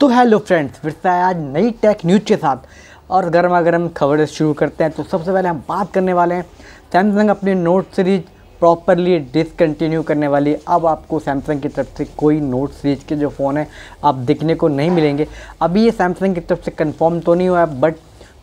तो hello friends फिर से आज नई टेक न्यूज के साथ और गर्मा गर्म खबरें शुरू करते हैं तो सबसे पहले हम बात करने वाले हैं सैमसंग अपनी नोट सीरीज प्रॉपरली डिसकंटिन्यू करने वाली अब आपको सैमसंग की तरफ से कोई नोट सीरीज के जो फ़ोन है आप देखने को नहीं मिलेंगे अभी ये सैमसंग की तरफ से कंफर्म तो नहीं हुआ है बट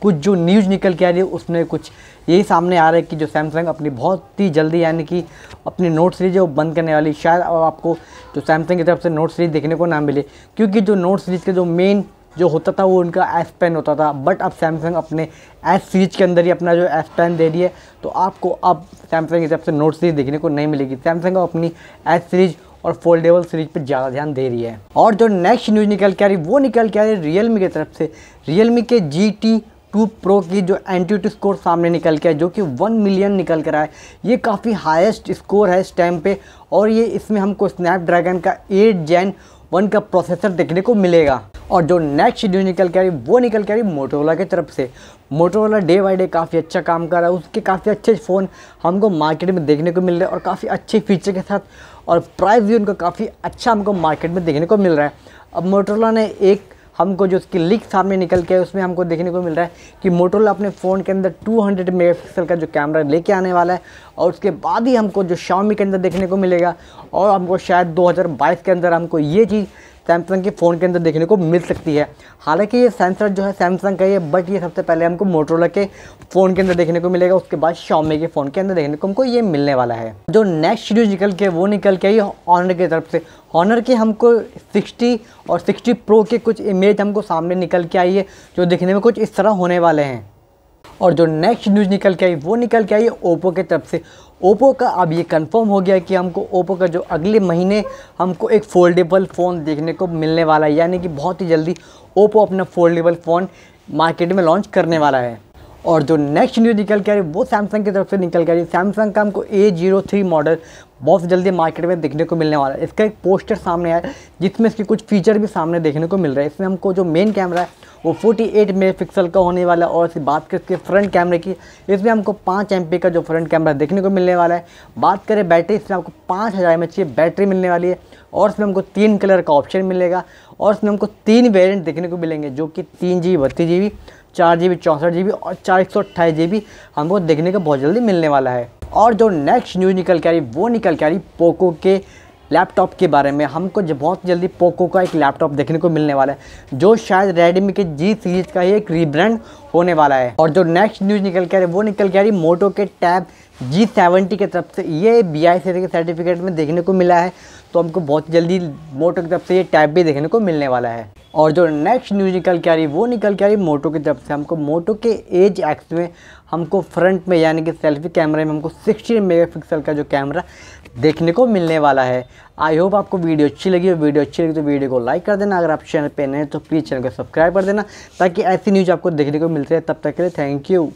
कुछ जो न्यूज निकल के आ रही है उसमें कुछ यही सामने आ रहा है कि जो सैमसंग अपनी बहुत ही जल्दी यानी कि अपनी नोट सीरीज है वो बंद करने वाली शायद अब आपको जो सैमसंग की तरफ से नोट सीरीज देखने को ना मिले क्योंकि जो नोट सीरीज के जो मेन जो होता था वो उनका एस पेन होता था बट अब सैमसंग अपने एस सीरीज के अंदर ही अपना जो एस पेन दे रही है तो आपको अब सैमसंग की तरफ से नोट सीरीज देखने को नहीं मिलेगी सैमसंग अपनी एस सीरीज और फोल्डेबल सीरीज पर ज़्यादा ध्यान दे रही है और जो नेक्स्ट न्यूज़ निकल के आ रही वो निकल के आ रही है रियलमी की तरफ से रियलमी के जी टी टू प्रो की जो एंटीटी स्कोर सामने निकल के आए जो कि वन मिलियन निकल कर आए ये काफ़ी हाईएस्ट स्कोर है इस टाइम पे और ये इसमें हमको स्नैपड्रैगन का एट जैन वन का प्रोसेसर देखने को मिलेगा और जो नेक्स्ट शेड्यूल निकल के आ रही वो निकल के आ रही मोटोरोला की तरफ से मोटोरोला डे बाई डे काफ़ी अच्छा काम कर रहा है उसके काफ़ी अच्छे फ़ोन हमको मार्केट में देखने को मिल रहे हैं और काफ़ी अच्छे फीचर के साथ और प्राइस भी उनका काफ़ी अच्छा हमको मार्केट में देखने को मिल रहा है अब मोटोरोला ने एक हमको जो उसकी लिख सामने निकल के उसमें हमको देखने को मिल रहा है कि मोटोला अपने फ़ोन के अंदर 200 हंड्रेड का जो कैमरा लेके आने वाला है और उसके बाद ही हमको जो शाओमी के अंदर देखने को मिलेगा और हमको शायद 2022 के अंदर हमको ये चीज़ सैमसंग के फ़ोन के अंदर देखने को मिल सकती है हालांकि ये सेंसर जो है सैमसंग का ही है बट ये सबसे पहले हमको मोटरोला के फ़ोन के अंदर देखने को मिलेगा उसके बाद शॉमी के फ़ोन के अंदर देखने को हमको ये मिलने वाला है जो नेक्स्ट शेड्यूज निकल के वो निकल के आई ऑनर की तरफ से ऑनर के हमको 60 और 60 प्रो के कुछ इमेज हमको सामने निकल के आई है जो देखने में कुछ इस तरह होने वाले हैं और जो नेक्स्ट न्यूज़ निकल के आई वो निकल के आई है ओप्पो की तरफ से ओप्पो का अब ये कंफर्म हो गया कि हमको ओप्पो का जो अगले महीने हमको एक फोल्डेबल फ़ोन देखने को मिलने वाला है यानी कि बहुत ही जल्दी ओप्पो अपना फोल्डेबल फ़ोन मार्केट में लॉन्च करने वाला है और जो नेक्स्ट न्यूज़ निकल के आ रही है वो सैमसंग की तरफ से निकल के आ रही है सैमसंग का हमको ए जीरो थ्री मॉडल बहुत जल्दी मार्केट में देखने को मिलने वाला है इसका एक पोस्टर सामने आया जिसमें इसके कुछ फीचर भी सामने देखने को मिल रहा है इसमें हमको जो मेन कैमरा है वो 48 पिक्सल का होने वाला है और इसकी बात करें इसके फ्रंट कैमरे की इसमें हमको पाँच एम का जो फ्रंट कैमरा देखने को मिलने वाला है बात करें बैटरी इसमें आपको पाँच हज़ार एम बैटरी मिलने वाली है और इसमें हमको तीन कलर का ऑप्शन मिलेगा और इसमें हमको तीन वेरियंट देखने को मिलेंगे जो कि तीन जी बत्तीस जी बी चार जी बी चौंसठ जी बी और चार एक सौ अट्ठाईस जी बी हमको देखने को बहुत जल्दी मिलने वाला है और जो नेक्स्ट न्यूज़ निकल के आ रही वो निकल के आ रही पोको के लैपटॉप के बारे में हमको जब बहुत जल्दी पोको का एक लैपटॉप देखने को मिलने वाला है जो शायद रेडमी के जी सीरीज का ही एक रीब्रांड होने वाला है और जो नेक्स्ट न्यूज़ निकल के आ रही वो निकल के आ रही मोटो के टैब जी सेवेंटी के तरफ से ये बी आई सी के सर्टिफिकेट में देखने को मिला है तो हमको बहुत जल्दी मोटो की तरफ से ये टैब भी देखने को मिलने वाला है और जो नेक्स्ट न्यूज़ निकल के आ रही है वो निकल के आ रही है मोटो की तरफ से हमको मोटो के एज एक्स में हमको फ्रंट में यानी कि सेल्फी कैमरे में हमको 16 मेगापिक्सल का जो कैमरा देखने को मिलने वाला है आई होप आपको वीडियो अच्छी लगी हो वीडियो अच्छी लगी तो वीडियो को लाइक कर देना अगर आप चैनल पर नए तो प्लीज़ चैनल को सब्सक्राइब कर देना ताकि ऐसी न्यूज़ आपको देखने को मिलती रहे तब तक के लिए थैंक यू